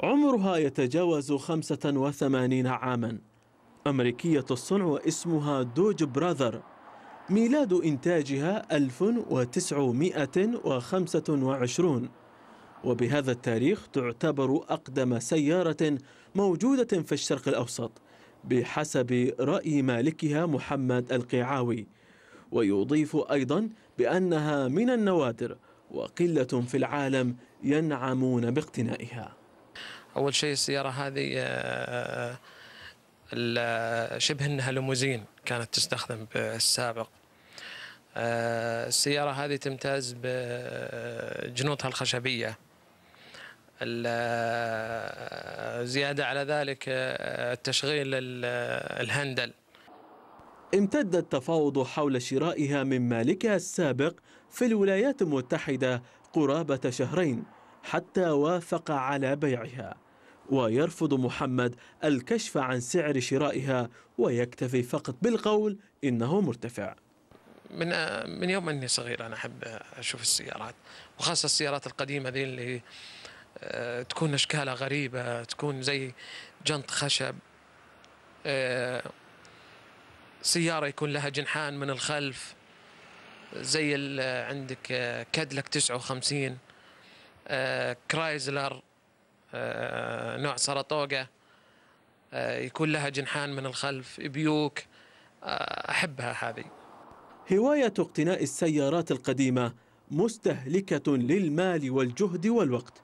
عمرها يتجاوز 85 عاما أمريكية الصنع واسمها دوج براذر ميلاد إنتاجها 1925 وبهذا التاريخ تعتبر أقدم سيارة موجودة في الشرق الأوسط بحسب رأي مالكها محمد القيعاوي ويضيف أيضا بأنها من النوادر وقلة في العالم ينعمون باقتنائها اول شيء السياره هذه آه، آه، آه، شبه انها ليموزين كانت تستخدم بالسابق السيارة هذه تمتاز بجنوطها الخشبية زيادة على ذلك التشغيل الهندل امتد التفاوض حول شرائها من مالكها السابق في الولايات المتحدة قرابة شهرين حتى وافق على بيعها ويرفض محمد الكشف عن سعر شرائها ويكتفي فقط بالقول إنه مرتفع من من يوم اني صغير انا احب اشوف السيارات وخاصه السيارات القديمه ذي اللي آه، تكون اشكالها غريبه تكون زي جنط خشب آه، سياره يكون لها جنحان من الخلف زي عندك كادلك 59 آه، كرايزلر آه، نوع سرطوقة آه، يكون لها جنحان من الخلف بيوك أحبها هذه هواية اقتناء السيارات القديمة مستهلكة للمال والجهد والوقت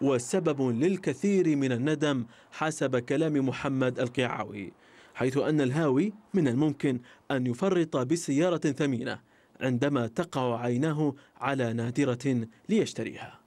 وسبب للكثير من الندم حسب كلام محمد القيعاوي حيث أن الهاوي من الممكن أن يفرط بسيارة ثمينة عندما تقع عيناه على نادرة ليشتريها